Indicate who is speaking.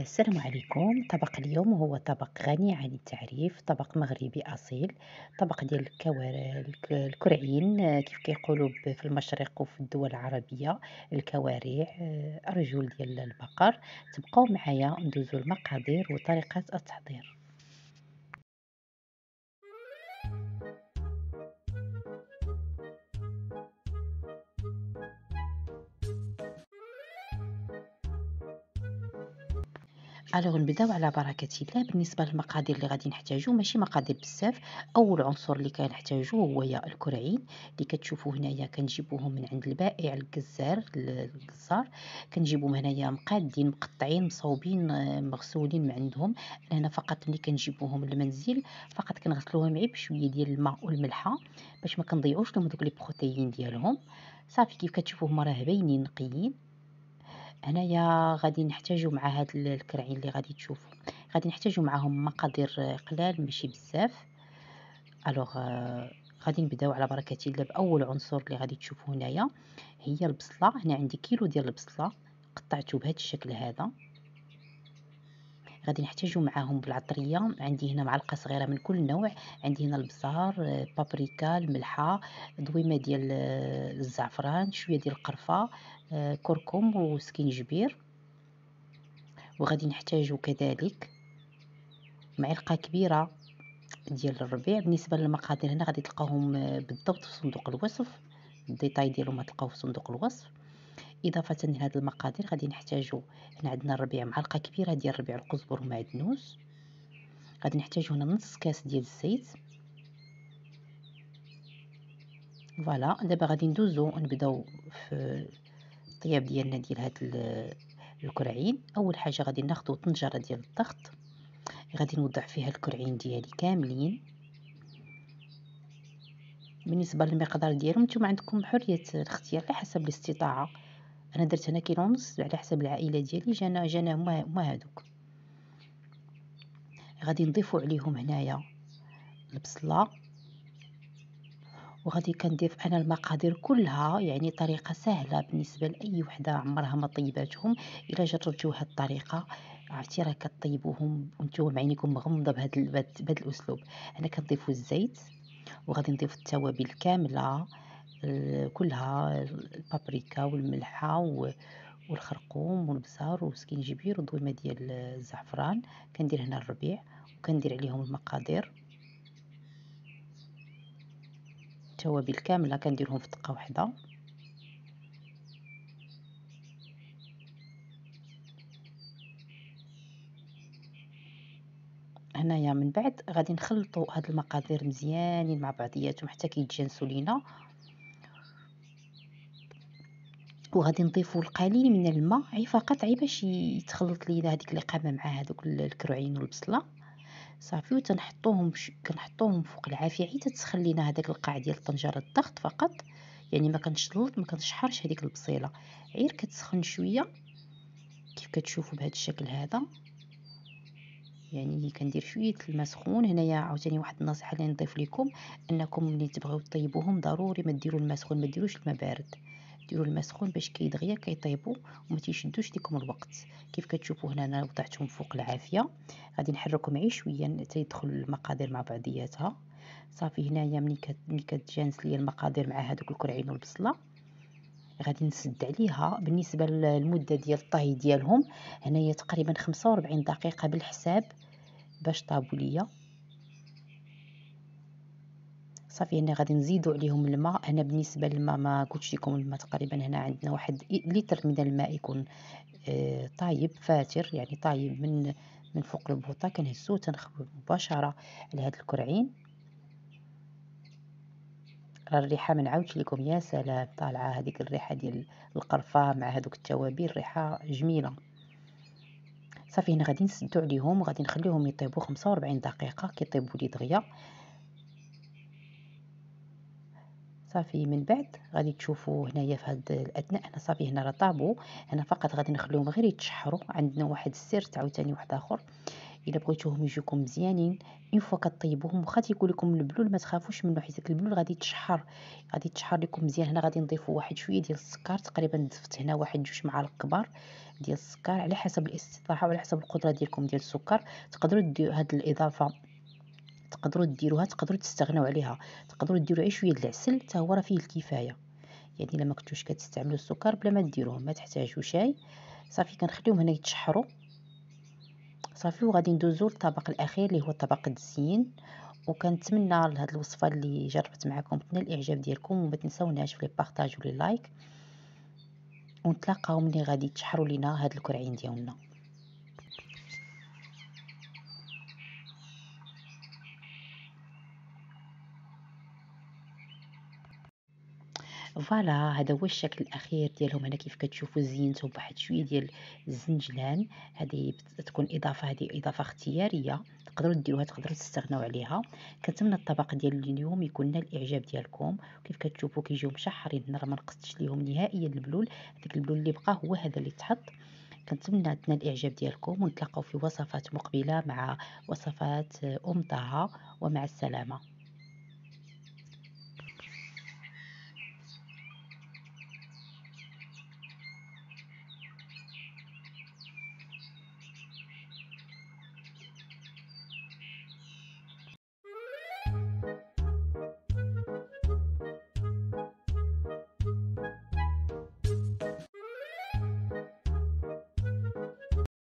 Speaker 1: السلام عليكم طبق اليوم هو طبق غني عن التعريف طبق مغربي اصيل طبق ديال الكوار... الكرعين كيف كيقولوا في المشرق وفي الدول العربيه الكوارع آه، رجول ديال البقر تبقاو معايا ندوزو المقادير وطريقه التحضير الوغ نبداو على بركه الله بالنسبه للمقادير اللي غادي نحتاجو ماشي مقادير بزاف اول عنصر اللي كنحتاجو هو الكرعين اللي كتشوفو هنايا كنجيبوهم من عند البائع الجزار الجزار كنجيبوهم هنايا مقادين مقطعين مصوبين آه، مغسولين من عندهم انا فقط ملي كنجيبوهم للمنزل فقط كنغسلوهم عيب بشويه ديال الماء والملحه باش ما كنضيعوش لهم دوك لي بروتيين ديالهم صافي كيف كتشوفوهم راه باينين نقيين هنايا غادي نحتاجو مع هاد الكرعين اللي غادي تشوفو غادي نحتاجو معاهم مقادير قلال ماشي بزاف الوغ آه، غادي نبداو على بركه الله باول عنصر اللي غادي تشوفو هنايا هي البصله هنا عندي كيلو ديال البصله قطعته بهذا الشكل هذا غادي نحتاجو معاهم بالعطريه عندي هنا معلقه صغيره من كل نوع عندي هنا البزار بابريكا الملحه دويمه ديال آه، الزعفران شويه ديال القرفه آه، كركم وسكينجبير وغادي نحتاجو كذلك معلقه كبيره ديال الربيع بالنسبه للمقادير هنا غادي تلقاوهم آه، بالضبط في صندوق الوصف الديتاي ديالهم غتلقاوه في صندوق الوصف اضافه لهاد المقادير غادي نحتاجو هنا عندنا الربيع معلقه كبيره ديال الربيع القزبر ومعدنوس غادي نحتاجو هنا نص كاس ديال الزيت فوالا دابا غادي ندوزو نبداو في الطياب ديالنا ديال هاد الكرعين اول حاجه غادي ناخدو طنجره ديال الضغط غادي نوضع فيها الكرعين ديالي كاملين بالنسبه للمقدار ديالهم نتوما عندكم حريه الاختيار على حسب الاستطاعه انا درت هنا كيلو ونص على حسب العائله ديالي جانا جانا هما هادوك غادي نضيفوا عليهم هنايا البصله وغادي كنضيف انا المقادير كلها يعني طريقه سهله بالنسبه لاي وحده عمرها ما طيباتهم الا جربتوا هذه الطريقه عرفتي راه كطيبوهم وانتم عينيكم مغمضه بهاد بهاد الاسلوب انا كنضيفوا الزيت وغادي نضيف التوابل كامله كلها البابريكا والملحه والخرقوم والبزار والسكينجبير ودويمه ديال الزعفران كندير هنا الربيع وكندير عليهم المقادير التوابل كامله كنديرهم في دقه واحده هنايا من بعد غادي نخلطوا هاد المقادير مزيانين مع بعضياتهم حتى كيتجانسوا لينا وغادي نضيفوا القليل من الماء غير فقط غير باش يتخلط لينا هذيك القامه مع هذوك الكروعين والبصله صافي وتنحطوهم بش... كنحطوهم فوق العافيه حتى تتسخن لينا هذاك القاع ديال الطنجره الضغط فقط يعني ما كنشلط ما كنشحرش هذيك البصيله غير كتسخن شويه كيف كتشوفوا بهذا الشكل هذا يعني كندير شويه الماء سخون هنايا عاوتاني واحد النصيحه اللي نضيف لكم انكم ملي تبغيو طيبوهم ضروري ما ديروا الماء سخون ما ديروش الماء بارد ديروا المسخون باش كيدغيا كيطيبوا وما تيشدوش ليكم الوقت كيف كتشوفوا هنا انا وضعتهم فوق العافيه غادي نحركهم عي شويه تيدخل المقادير مع بعضياتها صافي هنايا ملي ملي كتجانس ليا المقادير مع هذوك الكرعين والبصله غادي نسد عليها بالنسبه للمده ديال الطهي ديالهم هنايا تقريبا 45 دقيقه بالحساب باش طابوا ليا صافي هنا يعني غادي نزيدوا عليهم الماء هنا بالنسبه للماء ما قلتش لكم الماء تقريبا هنا عندنا واحد لتر من الماء يكون آه، طايب فاتر يعني طايب من من فوق البوطه كنهزو تنخبو مباشره على هاد الكرعين راه الريحه ما نعاودش لكم يا سلام طالعه هذيك الريحه ديال القرفه مع هذوك التوابل ريحه جميله صافي هنا غادي نسدو عليهم غادي نخليهم يطيبوا 45 دقيقه كيطيبوا لي دغيا صافي من بعد غادي تشوفوا هنايا في هاد الاثناء هنا صافي هنا راه طابو هنا فقط غادي نخليهم غير يتشحروا عندنا واحد السر تعاوتاني واحد اخر الا بغيتوهم يجيكم مزيانين اون فوا كطيبوهم واخا تيقول لكم البلول ما تخافوش منه حيت البلول غادي يتشحر غادي يتشحر لكم مزيان هنا غادي نضيفوا واحد شويه ديال السكر تقريبا ضفت هنا واحد جوج معالق كبار ديال السكر على حسب الاستطاعه وعلى حسب القدره ديالكم ديال السكر تقدروا ديروا هاد الاضافه تقدروا ديروها تقدروا تستغناو عليها تقدروا ديروا اي شويه د العسل حتى هو راه فيه الكفايه يعني الا ما كنتوش كتستعملوا السكر بلا ما ديروه ما تحتاجوا شاي صافي كنخليهم هنا يتشحروا صافي وغادي ندوزو للطبق الاخير اللي هو طبق الزين وكنتمنى لهاد الوصفه اللي جربت معكم تنال الاعجاب ديالكم وما تنساوناش في لي بارطاج ولي لايك ونتلاقاو ملي غادي تشحروا لينا هاد الكرعين ديالنا فوالا هذا هو الشكل الاخير ديالهم هنا كيف كتشوفوا زينتهم بواحد شويه ديال الزنجلان هذه تكون اضافه هذه اضافه اختياريه تقدروا ديروها تقدروا تستغناو عليها كنتمنى الطبق ديال اليوم يكون نال الاعجاب ديالكم كيف كتشوفوا كيجيو مشحرين هنا راه ما نقصتش ليهم نهائيا البلول هذاك البلول اللي بقى هو هذا اللي تحط كنتمنى تنال الاعجاب ديالكم ونتلاقاو في وصفات مقبله مع وصفات آه، ام طه ومع السلامه